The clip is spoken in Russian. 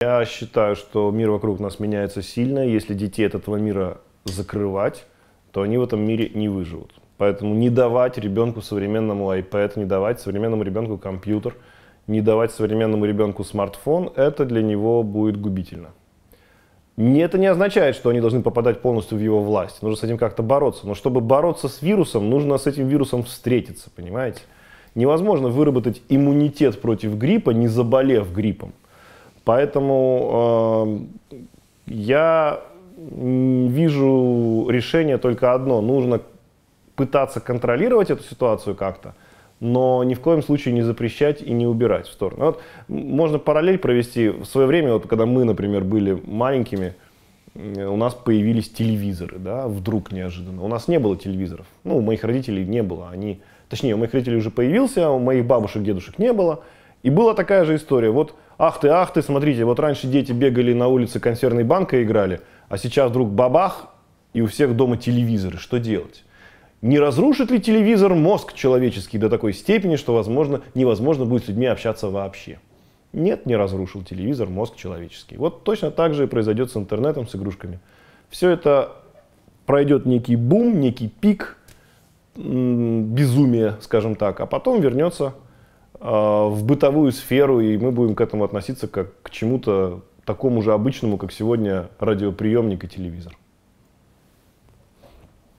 Я считаю, что мир вокруг нас меняется сильно. Если детей от этого мира закрывать, то они в этом мире не выживут. Поэтому не давать ребенку современному iPad, не давать современному ребенку компьютер, не давать современному ребенку смартфон, это для него будет губительно. Это не означает, что они должны попадать полностью в его власть. Нужно с этим как-то бороться. Но чтобы бороться с вирусом, нужно с этим вирусом встретиться, понимаете? Невозможно выработать иммунитет против гриппа, не заболев гриппом. Поэтому э, я вижу решение только одно. Нужно пытаться контролировать эту ситуацию как-то, но ни в коем случае не запрещать и не убирать в сторону. Вот можно параллель провести. В свое время, вот, когда мы, например, были маленькими, у нас появились телевизоры, да, вдруг неожиданно. У нас не было телевизоров. Ну, у моих родителей не было. Они, точнее, у моих родителей уже появился, а у моих бабушек, дедушек не было. И была такая же история. Вот ах ты, ах ты, смотрите, вот раньше дети бегали на улице консервной банкой играли, а сейчас вдруг бабах, и у всех дома телевизоры. Что делать? Не разрушит ли телевизор мозг человеческий до такой степени, что возможно, невозможно будет с людьми общаться вообще? Нет, не разрушил телевизор мозг человеческий. Вот точно так же и произойдет с интернетом, с игрушками. Все это пройдет некий бум, некий пик безумия, скажем так, а потом вернется Э, в бытовую сферу, и мы будем к этому относиться как к чему-то такому же обычному, как сегодня радиоприемник и телевизор.